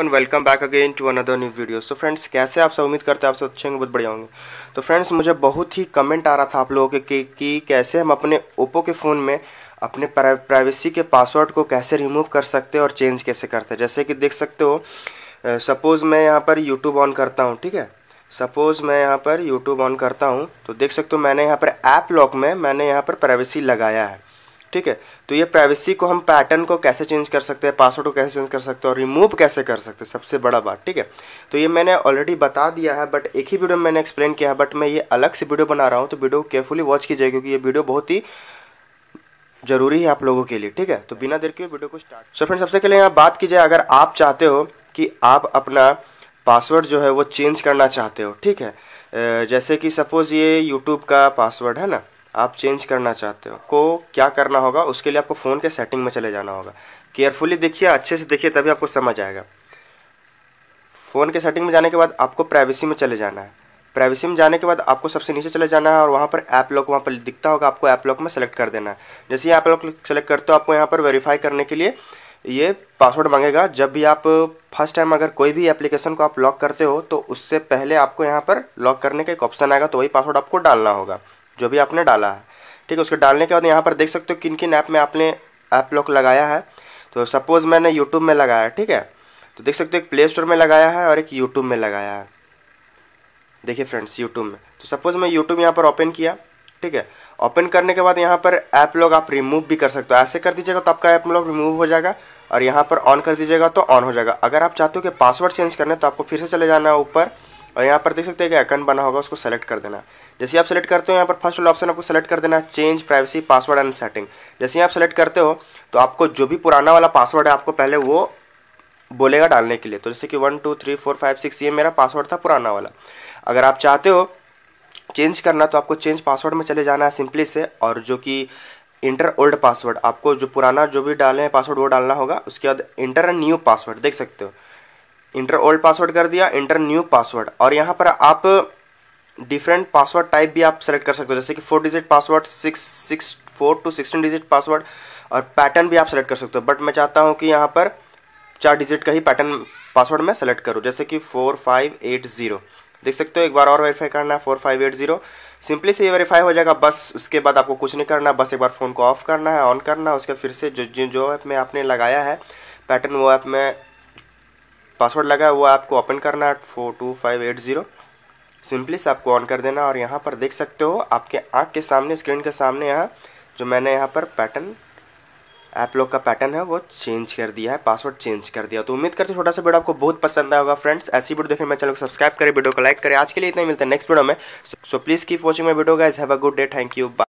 and welcome back again to another new video so friends कैसे आप सब उम्मीद करते हैं आप सब अच्छे होंगे बहुत बढ़िया होंगे तो फ्रेंड्स मुझे बहुत ही कमेंट आ रहा था आप लोगों के कि, कि कैसे हम अपने ओप्पो के फ़ोन में अपने प्राइवेसी के पासवर्ड को कैसे रिमूव कर सकते हैं और चेंज कैसे करते हैं जैसे कि देख सकते हो सपोज़ मैं यहाँ पर यूट्यूब ऑन करता हूँ ठीक है सपोज़ मैं यहाँ पर यूट्यूब ऑन करता हूँ तो देख सकते हो मैंने यहाँ पर ऐप लॉक में मैंने यहाँ पर प्राइवेसी लगाया है ठीक है तो ये प्राइवेसी को हम पैटर्न को कैसे चेंज कर सकते हैं पासवर्ड को कैसे चेंज कर सकते हैं और रिमूव कैसे कर सकते हैं सबसे बड़ा बात ठीक है तो ये मैंने ऑलरेडी बता दिया है बट एक ही वीडियो में मैंने एक्सप्लेन किया है बट मैं ये अलग से वीडियो बना रहा हूँ तो वीडियो केयरफुली वॉच कीजिए क्योंकि ये वीडियो बहुत ही जरूरी है आप लोगों के लिए ठीक है तो बिना देर के वीडियो को स्टार्ट सो फ्रेंड सबसे पहले यहाँ बात की जाए अगर आप चाहते हो कि आप अपना पासवर्ड जो है वो चेंज करना चाहते हो ठीक है जैसे कि सपोज़ ये यूट्यूब का पासवर्ड है ना आप चेंज करना चाहते हो को क्या करना होगा उसके लिए आपको फ़ोन के सेटिंग में चले जाना होगा केयरफुली देखिए अच्छे से देखिए तभी आपको समझ आएगा फ़ोन के सेटिंग में जाने के बाद आपको प्राइवेसी में चले जाना है प्राइवेसी में जाने के बाद आपको सबसे नीचे चले जाना है और वहाँ पर ऐप लॉक वहाँ पर दिखता होगा आपको ऐप लॉक में सेलेक्ट कर देना है जैसे ही ऐप लॉक सेलेक्ट करते हो आपको यहाँ पर वेरीफाई करने के लिए ये पासवर्ड मांगेगा जब भी आप फर्स्ट टाइम अगर कोई भी एप्लीकेशन को आप लॉक करते हो तो उससे पहले आपको यहाँ पर लॉक करने का एक ऑप्शन आएगा तो वही पासवर्ड आपको डालना होगा जो भी आपने डाला है ठीक है उसके डालने के बाद यहाँ पर देख सकते हो किन किन ऐप में आपने ऐप लॉक लगाया है तो सपोज़ मैंने यूट्यूब में लगाया है ठीक है तो देख सकते हो एक प्ले स्टोर में लगाया है और एक यूट्यूब में लगाया है देखिए फ्रेंड्स यूट्यूब में तो सपोज़ मैं यूट्यूब यहाँ पर ओपन किया ठीक है ओपन करने के बाद यहाँ पर ऐप लॉक आप रिमूव भी कर सकते हो ऐसे कर दीजिएगा तो आपका ऐप लॉक रिमूव हो जाएगा और यहाँ पर ऑन कर दीजिएगा तो ऑन हो जाएगा अगर आप चाहते हो कि पासवर्ड चेंज करना है तो आपको फिर से चले जाना है ऊपर और यहाँ पर देख सकते हैं कि आइकन बना होगा उसको सेलेक्ट कर देना जैसे आप सेलेक्ट करते हो यहाँ पर फर्स्ट वाला ऑप्शन आपको सेलेक्ट कर देना है change privacy password and setting जैसे आप सेलेक्ट करते हो तो आपको जो भी पुराना वाला पासवर्ड है आपको पहले वो बोलेगा डालने के लिए तो जैसे कि one two three four five six ये मेरा पासवर्ड था पुराना वाला अगर आप चाहते हो चेंज करना तो आपको चेंज पासवर्ड में चले जाना है सिंपली से और जो कि इंटर ओल्ड पासवर्ड आपको जो पुराना जो भी डाले हैं पासवर्ड वो डालना होगा उसके बाद इंटर एंड न्यू पासवर्ड देख सकते हो इंटर ओल्ड पासवर्ड कर दिया इंटर न्यू पासवर्ड और यहाँ पर आप डिफरेंट पासवर्ड टाइप भी आप सेलेक्ट कर सकते हो जैसे कि four digit password six six four two sixteen digit password और पैटर्न भी आप सेलेक्ट कर सकते हो बट मैं चाहता हूँ कि यहाँ पर चार डिजिट का ही पैटर्न पासवर्ड मैं सेलेक्ट करूँ जैसे कि फोर फाइव एट ज़ीरो देख सकते हो एक बार और वेरीफाई करना है four five eight zero simply से ये वेरीफाई हो जाएगा बस उसके बाद आपको कुछ नहीं करना बस एक बार फ़ोन को ऑफ करना है ऑन करना है उसके फिर से जो जो ऐप में आपने लगाया है पैटर्न वो ऐप में पासवर्ड लगा है वो आपको ओपन करना है four two five eight zero simply से आपको ऑन कर देना और यहाँ पर देख सकते हो आपके आँख के सामने स्क्रीन के सामने यहाँ जो मैंने यहाँ पर पैटर्न ऐप लोग का पैटर्न है वो चेंज कर दिया है पासवर्ड चेंज कर दिया तो उम्मीद करते छोटा सा वीडियो आपको बहुत पसंद आया होगा फ्रेंड्स ऐसी वीडियो देखने मैं चैनल को सब्सक्राइब करें वीडियो को लाइक करें आज के लिए इतना ही मिलता है नेक्स्ट वीडियो में so please keep watching my video guys have a good day thank you